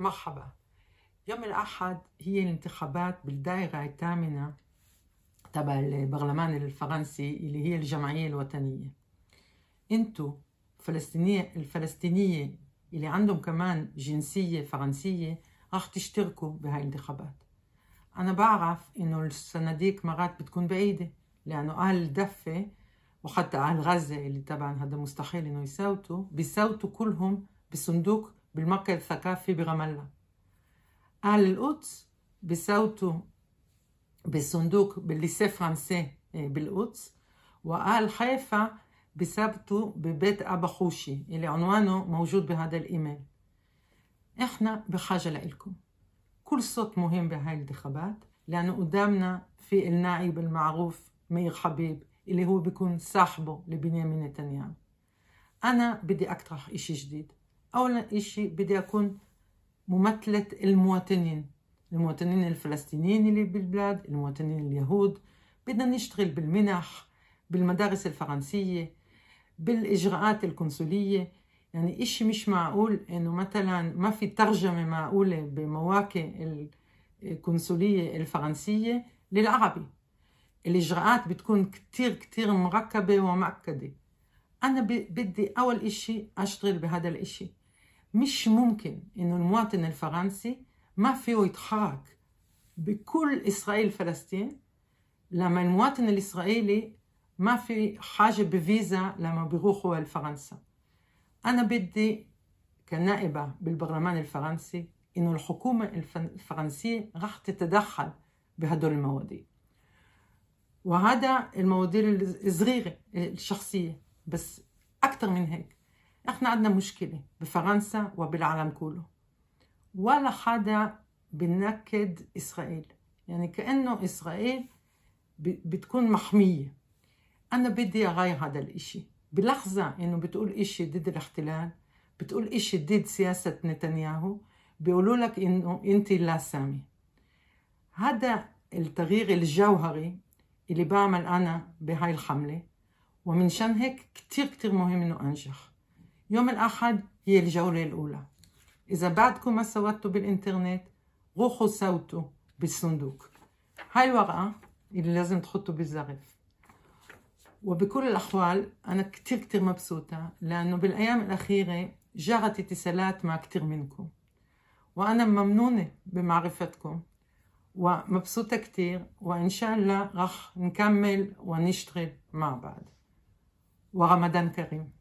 مرحبا يوم الأحد هي الانتخابات بالدائرة الثامنة تبع البرلمان الفرنسي اللي هي الجمعية الوطنية انتو فلسطينية الفلسطينية اللي عندهم كمان جنسية فرنسية راح تشتركوا بهاي الانتخابات أنا بعرف إنه الصناديق مرات بتكون بعيدة لأنه أهل الدفة وحتى أهل غزة اللي طبعا هذا مستحيل إنه يساوتوا بيساوتوا كلهم بصندوق بالمركز الثقافي برام الله القدس بصوتوا بصندوق بالليسي فرنسي إيه، بالقدس وقال حيفا بثبتوا ببيت أبا خوشي اللي عنوانه موجود بهذا الإيميل إحنا بحاجة لإلكم كل صوت مهم بهاي الانتخابات لأنه قدامنا في النائب المعروف مير حبيب اللي هو بيكون صاحبه لبنيامين نتنياهو أنا بدي أقترح إشي جديد اولا اشي بدي اكون ممثلة المواطنين المواطنين الفلسطينيين اللي بالبلاد المواطنين اليهود بدنا نشتغل بالمنح بالمدارس الفرنسية بالإجراءات القنصلية يعني إشي مش معقول إنه مثلا ما في ترجمة معقولة بمواقع القنصلية الفرنسية للعربي الإجراءات بتكون كتير كتير مركبة ومأكدة انا بدي اول اشي اشتغل بهذا الاشي مش ممكن انه المواطن الفرنسي ما فيه يتحرك بكل اسرائيل فلسطين لما المواطن الاسرائيلي ما في حاجه بفيزا لما بيروحوا لفرنسا انا بدي كنائبه بالبرلمان الفرنسي انه الحكومه الفرنسيه راح تتدخل بهدول المواضيع وهذا المواضيع الصغيره الشخصيه بس أكتر من هيك إحنا عندنا مشكلة بفرنسا وبالعالم كله ولا حدا بنكد إسرائيل يعني كأنه إسرائيل بتكون محمية أنا بدي أغير هذا الإشي بلحظة إنه بتقول إشي ضد الاحتلال بتقول إشي ضد سياسة نتنياهو بيقولوا لك إنه أنت لا سامي هذا التغيير الجوهري اللي بعمل أنا بهاي الحملة ومنشان هيك كتير كتير مهم انه انجح يوم الاحد هي الجولة الاولى اذا بعدكم ما سوتوا بالانترنت روحوا سوتوا بالصندوق هاي الورقة اللي لازم تحطوا بالزرف وبكل الأحوال أنا كتير كتير مبسوطة لأنه بالأيام الأخيرة جرت اتصالات مع كتير منكم وأنا ممنونة بمعرفتكم ومبسوطة كتير وإن شاء الله رح نكمل ونشتغل مع بعض Wa Ramadan Karim.